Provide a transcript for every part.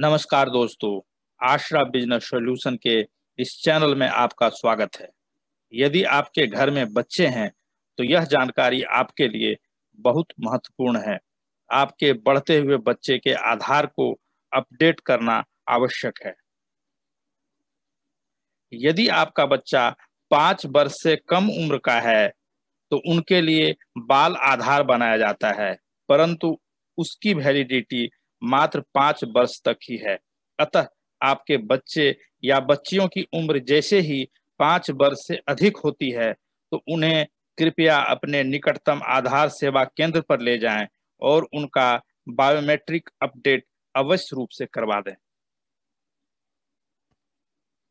नमस्कार दोस्तों आश्रा business solution के इस चैनल में आपका स्वागत है यदि आपके घर में बच्चे हैं तो यह जानकारी आपके लिए बहुत महत्वपूर्ण है आपके बढ़ते हुए बच्चे के आधार को अपडेट करना आवश्यक है यदि आपका बच्चा पांच वर्ष से कम उम्र का है तो उनके लिए बाल आधार बनाया जाता है परंतु उसकी वैलिडिटी मात्र पांच वर्ष तक ही है अतः आपके बच्चे या बच्चियों की उम्र जैसे ही पांच वर्ष से अधिक होती है तो उन्हें कृपया अपने निकटतम आधार सेवा केंद्र पर ले जाएं और उनका बायोमेट्रिक अपडेट अवश्य रूप से करवा दें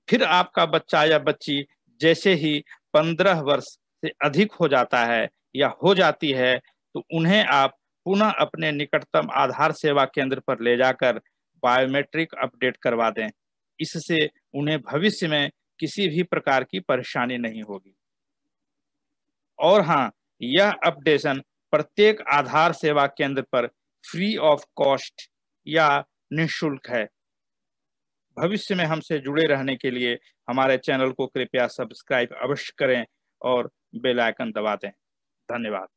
फिर आपका बच्चा या बच्ची जैसे ही पंद्रह वर्ष से अधिक हो जाता है या हो जाती है तो उन्हें आप पुनः अपने निकटतम आधार सेवा केंद्र पर ले जाकर बायोमेट्रिक अपडेट करवा दें इससे उन्हें भविष्य में किसी भी प्रकार की परेशानी नहीं होगी और हाँ यह अपडेशन प्रत्येक आधार सेवा केंद्र पर फ्री ऑफ कॉस्ट या निशुल्क है भविष्य में हमसे जुड़े रहने के लिए हमारे चैनल को कृपया सब्सक्राइब अवश्य करें और बेल आइकन दबा दें धन्यवाद